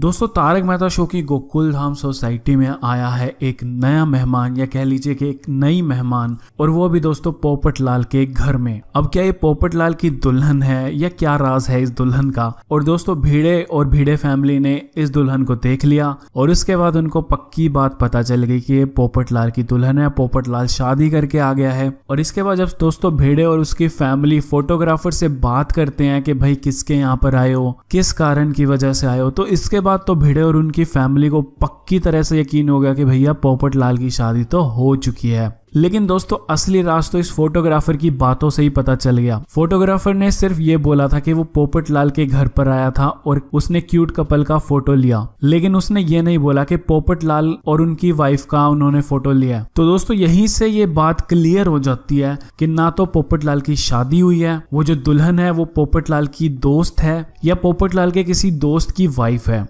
दोस्तों तारक मेहता शो की गोकुल धाम सोसाइटी में आया है एक नया मेहमान या कह लीजिए कि एक नई मेहमान और वो भी दोस्तों पोपट लाल के घर में अब क्या ये पोपट लाल की दुल्हन है या क्या राज है इस दुल्हन का और दोस्तों भीड़े और भीड़े फैमिली ने इस दुल्हन को देख लिया और उसके बाद उनको पक्की बात पता चल गई कि ये पोपट लाल की दुल्हन है पोपट लाल शादी करके आ गया है और इसके बाद जब दोस्तों भीड़े और उसकी फैमिली फोटोग्राफर से बात करते हैं कि भाई किसके यहाँ पर आए हो किस कारण की वजह से आए हो तो इसके बाद बाद तो भिड़े और उनकी फैमिली को पक्की तरह से यकीन हो गया कि भैया पोपट लाल की शादी तो हो चुकी है लेकिन दोस्तों असली राज तो इस फोटोग्राफर की बातों से ही पता चल गया फोटोग्राफर ने सिर्फ ये बोला था कि वो पोपट लाल के घर पर आया था और उसने क्यूट कपल का फोटो लिया लेकिन उसने ये नहीं बोला कि पोपट लाल और उनकी वाइफ का उन्होंने फोटो लिया तो दोस्तों यहीं से ये बात क्लियर हो जाती है कि ना तो पोपट लाल की शादी हुई है वो जो दुल्हन है वो पोपट लाल की दोस्त है या पोपट लाल के किसी दोस्त की वाइफ है